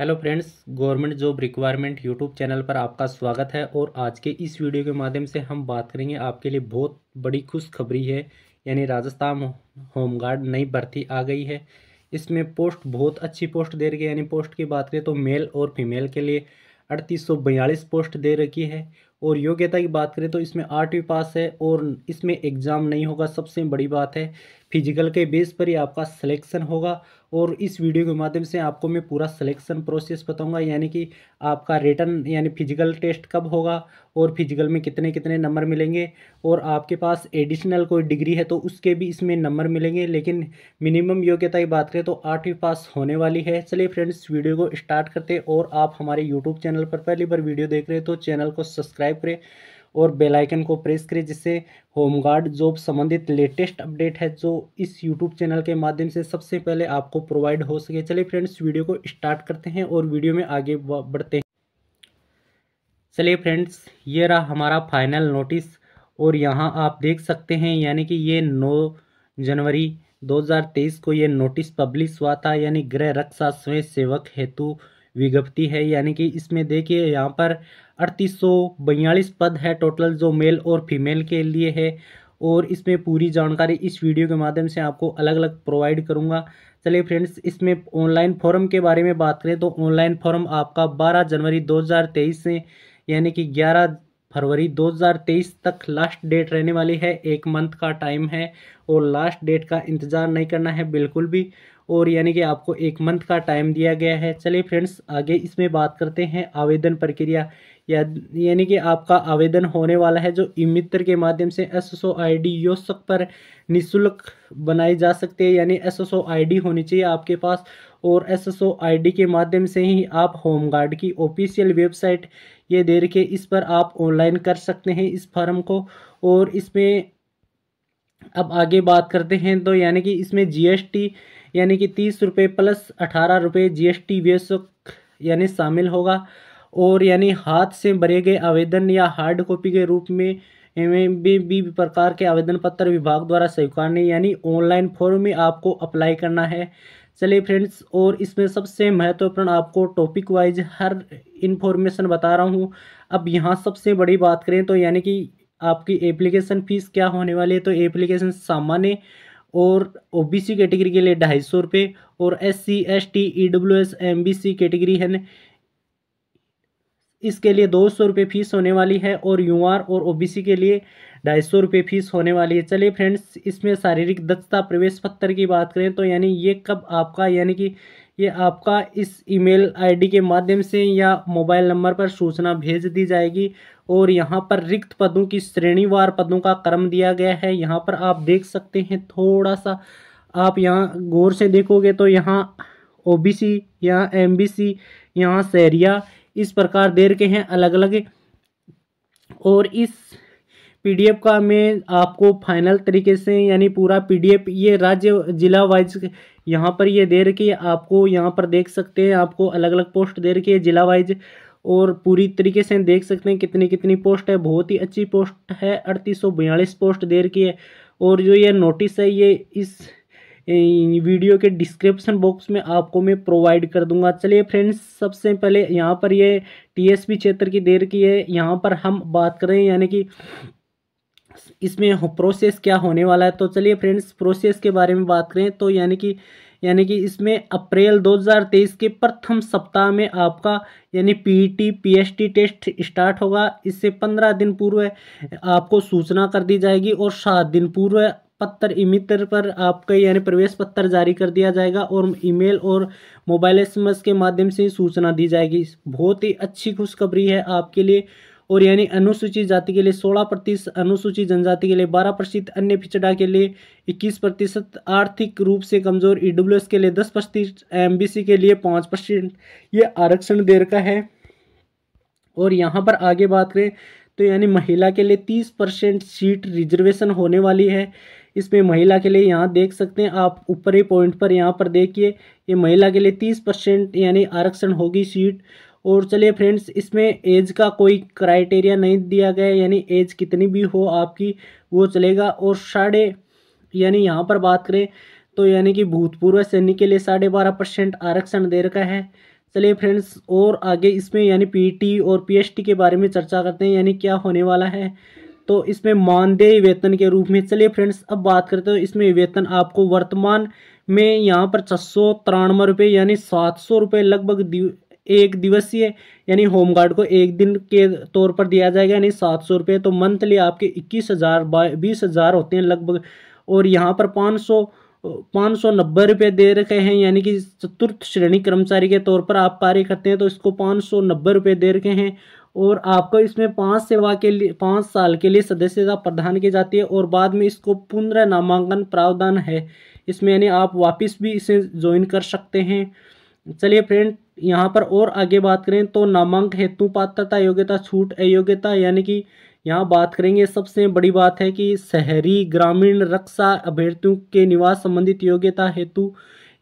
hello friends government job requirement YouTube channel पर आपका स्वागत है और आज के इस वीडियो के माध्यम से हम बात करेंगे आपके लिए बहुत बड़ी खुशखबरी है यानी राजस्थान होमगार्ड नई भर्ती आ गई है इसमें पोस्ट बहुत अच्छी पोस्ट दे रही है यानी पोस्ट की बात करें तो मेल और फीमेल के लिए अड़तीस पोस्ट दे रखी है और योग्यता की बात करें तो इसमें आठवीं पास है और इसमें एग्ज़ाम नहीं होगा सबसे बड़ी बात है फिजिकल के बेस पर ही आपका सिलेक्शन होगा और इस वीडियो के माध्यम से आपको मैं पूरा सिलेक्शन प्रोसेस बताऊंगा यानी कि आपका रिटर्न यानी फिजिकल टेस्ट कब होगा और फिजिकल में कितने कितने नंबर मिलेंगे और आपके पास एडिशनल कोई डिग्री है तो उसके भी इसमें नंबर मिलेंगे लेकिन मिनिमम योग्यता की बात करें तो आठवीं पास होने वाली है चलिए फ्रेंड्स वीडियो को स्टार्ट करते और आप हमारे यूट्यूब चैनल पर पहली बार वीडियो देख रहे हैं तो चैनल को सब्सक्राइब करें और बेल आइकन को प्रेस करें जिससे होमगार्ड जॉब संबंधित लेटेस्ट अपडेट है जो इस यूट्यूब चैनल के माध्यम से सबसे पहले आपको प्रोवाइड हो सके चलिए फ्रेंड्स वीडियो को स्टार्ट करते हैं और वीडियो में आगे बढ़ते हैं चलिए फ्रेंड्स ये रहा हमारा फाइनल नोटिस और यहाँ आप देख सकते हैं यानी कि ये नौ जनवरी 2023 को ये नोटिस पब्लिश हुआ था यानी गृह रक्षा स्वयं सेवक हेतु विज्ञप्ति है यानी कि इसमें देखिए यहाँ पर अड़तीस पद है टोटल जो मेल और फीमेल के लिए है और इसमें पूरी जानकारी इस वीडियो के माध्यम से आपको अलग अलग प्रोवाइड करूँगा चलिए फ्रेंड्स इसमें ऑनलाइन फॉर्म के बारे में बात करें तो ऑनलाइन फॉर्म आपका 12 जनवरी 2023 से यानी कि 11 फरवरी 2023 तक लास्ट डेट रहने वाली है एक मंथ का टाइम है और लास्ट डेट का इंतज़ार नहीं करना है बिल्कुल भी और यानी कि आपको एक मंथ का टाइम दिया गया है चलिए फ्रेंड्स आगे इसमें बात करते हैं आवेदन प्रक्रिया या यानी कि आपका आवेदन होने वाला है जो ई मित्र के माध्यम से S S O I D योशक पर निःशुल्क बनाई जा सकते है यानी S S O I D होनी चाहिए आपके पास और S S O I D के माध्यम से ही आप होमगार्ड की ऑफिशियल वेबसाइट ये दे रखे इस पर आप ऑनलाइन कर सकते हैं इस फॉर्म को और इसमें अब आगे बात करते हैं तो यानी कि इसमें जीएसटी यानी कि तीस रुपये प्लस अठारह रुपये जी एस टी यानी शामिल होगा और यानी हाथ से भरे गए आवेदन या हार्ड कॉपी के रूप में एम भी, भी प्रकार के आवेदन पत्र विभाग द्वारा स्वीकारने यानी ऑनलाइन फॉर्म में आपको अप्लाई करना है चलिए फ्रेंड्स और इसमें सबसे महत्वपूर्ण आपको टॉपिक वाइज हर इन्फॉर्मेशन बता रहा हूँ अब यहाँ सबसे बड़ी बात करें तो यानी कि आपकी एप्लीकेशन फ़ीस क्या होने वाली है तो एप्लीकेशन सामान्य और ओबीसी कैटेगरी के लिए ढाई सौ रुपये और S C S T E W S M B C category है इसके लिए दो सौ रुपये फीस होने वाली है और यू आर और ओ बी सी के लिए ढाई सौ रुपये फीस होने वाली है चलिए फ्रेंड्स इसमें शारीरिक दक्षता प्रवेश पत्र की बात करें तो यानी ये कब आपका यानी कि ये आपका इस ईमेल आईडी के माध्यम से या मोबाइल नंबर पर सूचना भेज दी जाएगी और यहाँ पर रिक्त पदों की श्रेणीवार पदों का क्रम दिया गया है यहाँ पर आप देख सकते हैं थोड़ा सा आप यहाँ गौर से देखोगे तो यहाँ ओ बी सी यहाँ एम बी सी यहाँ सैरिया इस प्रकार देर के हैं अलग अलग और इस पीडीएफ का मैं आपको फाइनल तरीके से यानी पूरा पीडीएफ ये राज्य जिला वाइज यहाँ पर ये दे रखी है आपको यहाँ पर देख सकते हैं आपको अलग अलग पोस्ट दे रखी है जिला वाइज और पूरी तरीके से देख सकते हैं कितनी कितनी पोस्ट है बहुत ही अच्छी पोस्ट है अड़तीस सौ बयालीस पोस्ट दे रखी है और जो ये नोटिस है ये इस वीडियो के डिस्क्रिप्शन बॉक्स में आपको मैं प्रोवाइड कर दूंगा चलिए फ्रेंड्स सबसे पहले यहाँ पर ये टीएसपी क्षेत्र की देर की है यहाँ पर हम बात करें यानी कि फ्रेंड्स इसमें प्रोसेस क्या होने वाला है तो चलिए फ्रेंड्स प्रोसेस के बारे में बात करें तो यानी कि यानी कि इसमें अप्रैल 2023 के प्रथम सप्ताह में आपका यानी पीटी पीएसटी टेस्ट स्टार्ट होगा इससे 15 दिन पूर्व आपको सूचना कर दी जाएगी और सात दिन पूर्व पत्र इमित्र पर आपका यानी प्रवेश पत्र जारी कर दिया जाएगा और ईमेल और मोबाइल एस के माध्यम से सूचना दी जाएगी बहुत ही अच्छी खुशखबरी है आपके लिए और यानी अनुसूचित जाति के लिए सोलह प्रतिशत अनुसूचित जनजाति के लिए बारह प्रतिशत अन्य पिछड़ा के लिए इक्कीस प्रतिशत आर्थिक रूप से कमजोर ईडब्ल्यूएस e के लिए दस प्रतिशत सी के लिए पाँच परसेंट ये आरक्षण दे रखा है और यहाँ पर आगे बात करें तो यानी महिला के लिए तीस परसेंट सीट रिजर्वेशन होने वाली है इसमें महिला के लिए यहाँ देख सकते हैं आप ऊपर ही पॉइंट पर यहाँ पर देखिए ये महिला के लिए तीस परसेंट यानी आरक्षण होगी सीट और चलिए फ्रेंड्स इसमें एज का कोई क्राइटेरिया नहीं दिया गया यानी एज कितनी भी हो आपकी वो चलेगा और साढ़े यानी यहाँ पर बात करें तो यानी कि भूतपूर्व सैनिक के लिए साढ़े बारह परसेंट आरक्षण दे रखा है चलिए फ्रेंड्स और आगे इसमें यानी पीटी और पीएचटी के बारे में चर्चा करते हैं यानी क्या होने वाला है तो इसमें मानदेय वेतन के रूप में चलिए फ्रेंड्स अब बात करते हो इसमें वेतन आपको वर्तमान में यहाँ पर छः सौ तिरानवे रुपये यानी सात सौ रुपये लगभग एक दिवसीय यानी होमगार्ड को एक दिन के तौर पर दिया जाएगा यानी सात सौ रुपये तो मंथली आपके इक्कीस हज़ार बीस हज़ार होते हैं लगभग और यहाँ पर पाँच सौ पाँच सौ नब्बे रुपये दे रखे हैं यानी कि चतुर्थ श्रेणी कर्मचारी के तौर पर आप कार्य करते हैं तो इसको पाँच सौ नब्बे रुपये दे रखे हैं और आपको इसमें पाँच सेवा के लिए पाँच साल के लिए सदस्यता प्रदान की जाती है और बाद में इसको पुनः नामांकन प्रावधान है इसमें यानी आप वापस भी इसे ज्वाइन कर सकते हैं चलिए फ्रेंड यहाँ पर और आगे बात करें तो नामांक हेतु पात्रता योग्यता छूट अयोग्यता यानी कि यहाँ बात करेंगे सबसे बड़ी बात है कि शहरी ग्रामीण रक्षा अभ्यर्थियों के निवास संबंधित योग्यता हेतु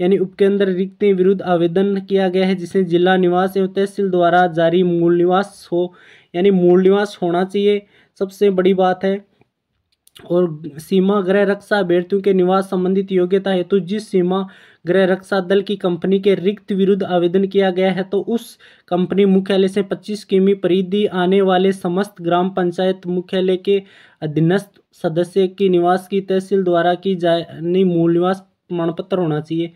यानी उपकेंद्र रिक्ति विरुद्ध आवेदन किया गया है जिसे जिला निवास एवं तहसील द्वारा जारी मूल निवास हो यानी मूल निवास होना चाहिए सबसे बड़ी बात है और सीमा गृह रक्षा अभ्यर्थियों के निवास संबंधित योग्यता हेतु तो जिस सीमा गृह रक्षा दल की कंपनी के रिक्त विरुद्ध आवेदन किया गया है तो उस कंपनी मुख्यालय से 25 किमी परिधि आने वाले समस्त ग्राम पंचायत मुख्यालय के अधीनस्थ सदस्य के निवास की तहसील द्वारा की जानी मूल निवास प्रमाण पत्र होना चाहिए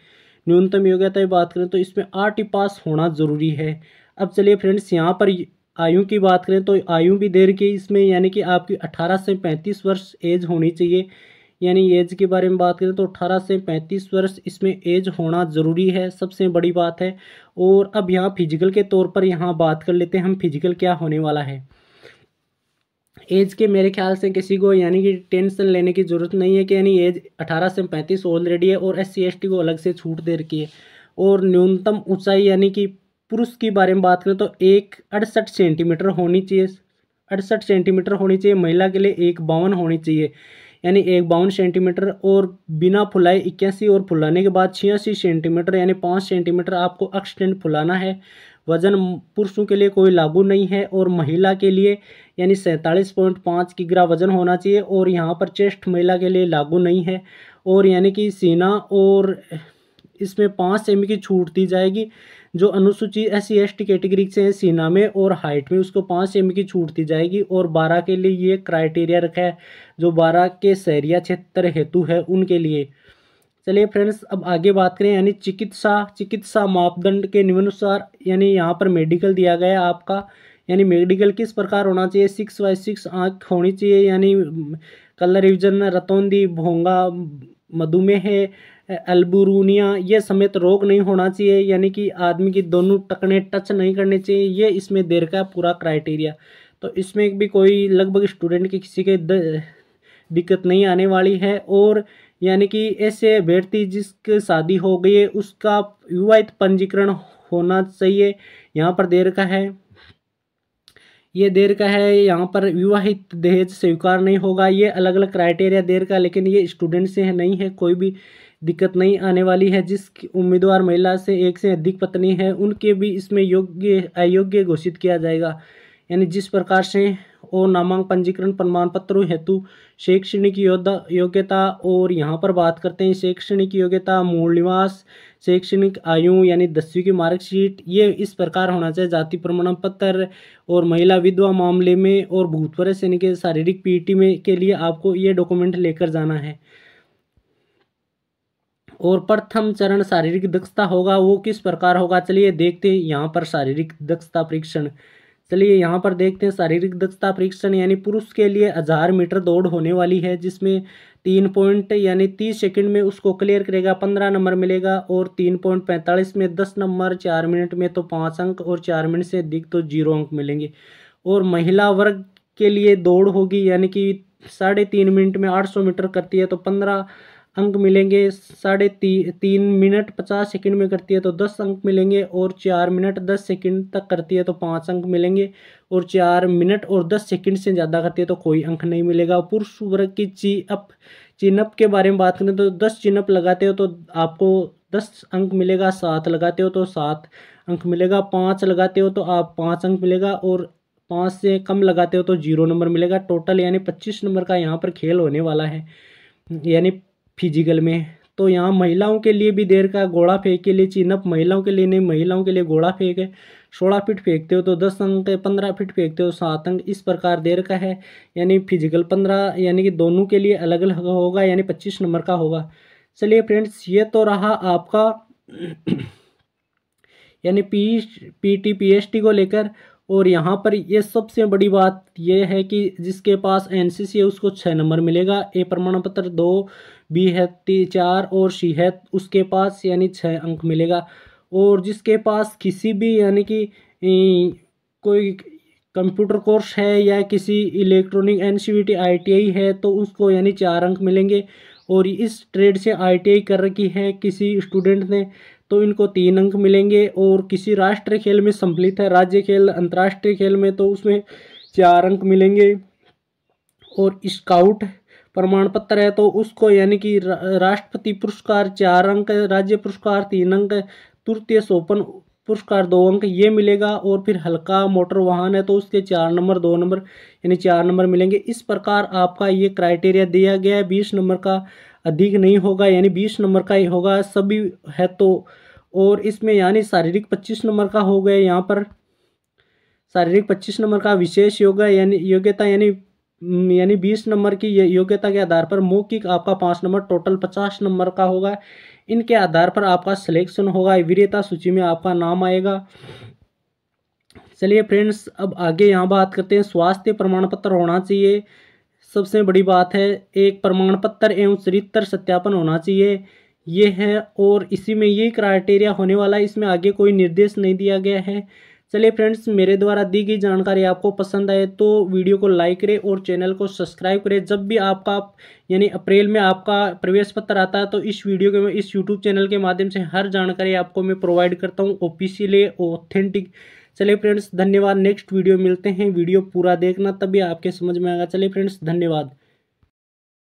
न्यूनतम योग्यता की बात करें तो इसमें आर्ट पास होना जरूरी है अब चलिए फ्रेंड्स यहाँ पर आयु की बात करें तो आयु भी देर की इसमें यानी कि आपकी अठारह से पैंतीस वर्ष एज होनी चाहिए यानी एज के बारे में बात करें तो 18 से 35 वर्ष इसमें एज होना ज़रूरी है सबसे बड़ी बात है और अब यहाँ फिजिकल के तौर पर यहाँ बात कर लेते हैं हम फिजिकल क्या होने वाला है एज के मेरे ख्याल से किसी को यानी कि टेंशन लेने की ज़रूरत नहीं है कि यानी एज 18 से 35 ऑलरेडी है और एस सी को अलग से छूट दे रखी है और न्यूनतम ऊंचाई यानी कि पुरुष के बारे में बात करें तो एक अड़सठ सेंटीमीटर होनी चाहिए अड़सठ सेंटीमीटर होनी चाहिए महिला के लिए एक बावन होनी चाहिए यानी एक बावन सेंटीमीटर और बिना फुलाए इक्यासी और फुलाने के बाद छियासी सेंटीमीटर यानी पाँच सेंटीमीटर आपको एक्सटेंड फुलाना है वजन पुरुषों के लिए कोई लागू नहीं है और महिला के लिए यानी सैंतालीस पॉइंट पाँच ग्रा वजन होना चाहिए और यहाँ पर चेस्ट महिला के लिए लागू नहीं है और यानी कि सीना और इसमें पाँच सेमी की छूट दी जाएगी जो अनुसूचित एस सी कैटेगरी से हैं सीना में और हाइट में उसको पाँच एम की छूट दी जाएगी और बारह के लिए ये क्राइटेरिया रखा है जो बारह के शहरिया क्षेत्र हेतु है उनके लिए चलिए फ्रेंड्स अब आगे बात करें यानी चिकित्सा चिकित्सा मापदंड के निम्नुसार यानी यहाँ पर मेडिकल दिया गया है आपका यानी मेडिकल किस प्रकार होना चाहिए सिक्स बाई सिक्स आँख होनी चाहिए यानी कलर रिविजन रतौंदी भोंगा मधुमेह है एल्बुरूनिया ये समेत रोग नहीं होना चाहिए यानी कि आदमी की दोनों टकने टच नहीं करने चाहिए ये इसमें देर का पूरा क्राइटेरिया तो इसमें भी कोई लगभग स्टूडेंट की किसी के दिक्कत नहीं आने वाली है और यानी कि ऐसे व्यक्ति जिसकी शादी हो गई है उसका विवाहित पंजीकरण होना चाहिए यहाँ पर देर का है ये देर का है यहाँ पर विवाहित दहेज स्वीकार नहीं होगा ये अलग अलग क्राइटेरिया देर का लेकिन ये स्टूडेंट से है नहीं है कोई भी दिक्कत नहीं आने वाली है जिस उम्मीदवार महिला से एक से अधिक पत्नी है उनके भी इसमें योग्य अयोग्य घोषित किया जाएगा यानी जिस प्रकार से और नामांक पंजीकरण प्रमाण पत्रों हेतु शैक्षणिक योग्यता और यहाँ पर बात करते हैं शैक्षणिक योग्यता मूल निवास शैक्षणिक आयु यानी दसवीं की मार्कशीट ये इस प्रकार होना चाहिए जाति प्रमाण पत्र और महिला विधवा मामले में और भूतपूर्व सैनिक शारीरिक पीटी में के लिए आपको ये डॉक्यूमेंट लेकर जाना है और प्रथम चरण शारीरिक दक्षता होगा वो किस प्रकार होगा चलिए देखते हैं यहाँ पर शारीरिक दक्षता परीक्षण चलिए यहाँ पर देखते हैं शारीरिक दक्षता परीक्षण यानी पुरुष के लिए हज़ार मीटर दौड़ होने वाली है जिसमें तीन पॉइंट यानी तीस सेकंड में उसको क्लियर करेगा पंद्रह नंबर मिलेगा और तीन पॉइंट पैंतालीस में दस नंबर चार मिनट में तो पाँच अंक और चार मिनट से अधिक तो जीरो अंक मिलेंगे और महिला वर्ग के लिए दौड़ होगी यानी कि साढ़े तीन मिनट में आठ सौ मीटर करती है तो पंद्रह अंक मिलेंगे साढ़े ती, तीन मिनट पचास सेकंड में करती है तो दस अंक मिलेंगे और चार मिनट दस सेकंड तक करती है तो पाँच अंक मिलेंगे और चार मिनट और दस सेकंड से ज़्यादा करती है तो कोई अंक नहीं मिलेगा पुरुष वर्ग की ची अप चिनअप के बारे में बात करें तो दस चिनअप लगाते हो तो आपको दस अंक मिलेगा सात लगाते हो तो सात अंक मिलेगा पाँच लगाते हो तो आप पाँच अंक मिलेगा और पाँच से कम लगाते हो तो जीरो नंबर मिलेगा टोटल यानी पच्चीस नंबर का यहाँ पर खेल होने वाला है यानी फिजिकल में तो यहाँ महिलाओं के लिए भी देर का घोड़ा फेंक के लिए चिनअप महिलाओं के लिए नहीं महिलाओं के लिए घोड़ा फेंक है सोलह फीट फेंकते हो तो दस अंक पंद्रह फीट फेंकते हो सात अंक इस प्रकार देर का है यानी फिजिकल पंद्रह यानी कि दोनों के लिए अलग अलग होगा यानी पच्चीस नंबर का होगा चलिए फ्रेंड्स ये तो रहा आपका यानी P P T P H T को लेकर और यहाँ पर ये सबसे बड़ी बात यह है कि जिसके पास एन सी सी है उसको छः नंबर मिलेगा ए प्रमाण पत्र दो बी है ती चार और सी है उसके पास यानी छः अंक मिलेगा और जिसके पास किसी भी यानी कि कोई कंप्यूटर कोर्स है या किसी इलेक्ट्रॉनिक एन सी आई है तो उसको यानी चार अंक मिलेंगे और इस ट्रेड से आई कर रखी है किसी स्टूडेंट ने तो इनको तीन अंक मिलेंगे और किसी राष्ट्रीय खेल में सम्मिलित है राज्य खेल अंतर्राष्ट्रीय खेल में तो उसमें चार अंक मिलेंगे और स्काउट प्रमाण पत्र है तो उसको यानी कि राष्ट्रपति पुरस्कार चार अंक राज्य पुरस्कार तीन अंक तृतीय सोपन पुरस्कार दो अंक ये मिलेगा और फिर हल्का मोटर वाहन है तो उसके चार नंबर दो नंबर यानी चार नंबर मिलेंगे इस प्रकार आपका ये क्राइटेरिया दिया गया है बीस नंबर का अधिक नहीं होगा यानी बीस नंबर का ही होगा सभी है तो और इसमें यानी शारीरिक पच्चीस नंबर का हो गया यहाँ पर शारीरिक पच्चीस नंबर का विशेष योग्य यानी योग्यता यानी यानी बीस नंबर की योग्यता के आधार पर मौखिक आपका पाँच नंबर टोटल पचास नंबर का होगा इनके आधार पर आपका सिलेक्शन होगा वीरता सूची में आपका नाम आएगा चलिए फ्रेंड्स अब आगे यहाँ बात करते हैं स्वास्थ्य प्रमाण पत्र होना चाहिए सबसे बड़ी बात है एक प्रमाण पत्र एवं चरित्र सत्यापन होना चाहिए ये है और इसी में ये क्राइटेरिया होने वाला है इसमें आगे कोई निर्देश नहीं दिया गया है चलिए फ्रेंड्स मेरे द्वारा दी गई जानकारी आपको पसंद आए तो वीडियो को लाइक करें और चैनल को सब्सक्राइब करें जब भी आपका यानी अप्रैल में आपका प्रवेश पत्र आता है तो इस वीडियो के इस यूट्यूब चैनल के माध्यम से हर जानकारी आपको मैं प्रोवाइड करता हूँ ले ऑथेंटिक चलिए फ्रेंड्स धन्यवाद नेक्स्ट वीडियो मिलते हैं वीडियो पूरा देखना तभी आपके समझ में आएगा चलिए फ्रेंड्स धन्यवाद